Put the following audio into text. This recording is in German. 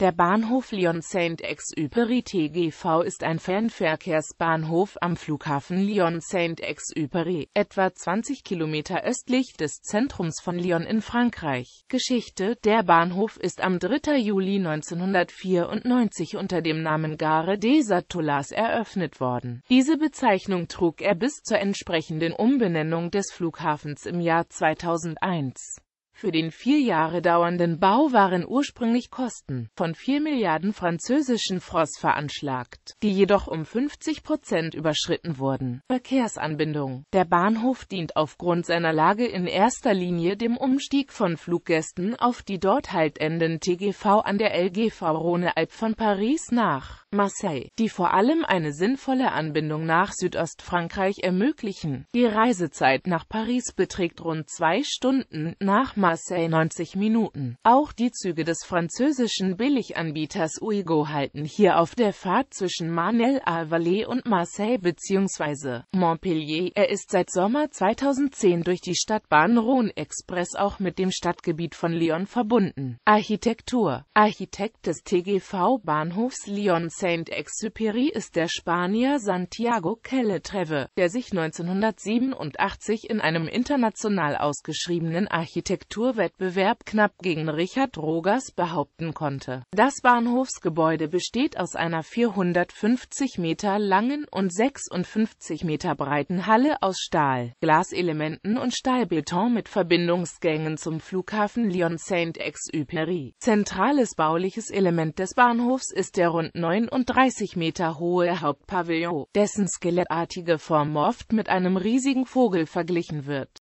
Der Bahnhof Lyon-Saint-Exupéry TGV ist ein Fernverkehrsbahnhof am Flughafen Lyon-Saint-Exupéry, etwa 20 Kilometer östlich des Zentrums von Lyon in Frankreich. Geschichte Der Bahnhof ist am 3. Juli 1994 unter dem Namen Gare des Atollas eröffnet worden. Diese Bezeichnung trug er bis zur entsprechenden Umbenennung des Flughafens im Jahr 2001. Für den vier Jahre dauernden Bau waren ursprünglich Kosten von 4 Milliarden französischen Francs veranschlagt, die jedoch um 50 Prozent überschritten wurden. Verkehrsanbindung Der Bahnhof dient aufgrund seiner Lage in erster Linie dem Umstieg von Fluggästen auf die dort haltenden TGV an der LGV rhône Alp von Paris nach Marseille, die vor allem eine sinnvolle Anbindung nach Südostfrankreich ermöglichen. Die Reisezeit nach Paris beträgt rund zwei Stunden nach Marseille. Marseille 90 Minuten. Auch die Züge des französischen Billiganbieters Uigo halten hier auf der Fahrt zwischen Marnel-Avalais und Marseille bzw. Montpellier. Er ist seit Sommer 2010 durch die Stadtbahn Rhône Express auch mit dem Stadtgebiet von Lyon verbunden. Architektur Architekt des TGV-Bahnhofs Lyon Saint-Exupéry ist der Spanier Santiago Kelletreve, der sich 1987 in einem international ausgeschriebenen Architektur Architekturwettbewerb knapp gegen Richard Rogers behaupten konnte. Das Bahnhofsgebäude besteht aus einer 450 Meter langen und 56 Meter breiten Halle aus Stahl, Glaselementen und Stahlbeton mit Verbindungsgängen zum Flughafen Lyon-Saint-Exupéry. Zentrales bauliches Element des Bahnhofs ist der rund 39 Meter hohe Hauptpavillon, dessen skelettartige Form oft mit einem riesigen Vogel verglichen wird.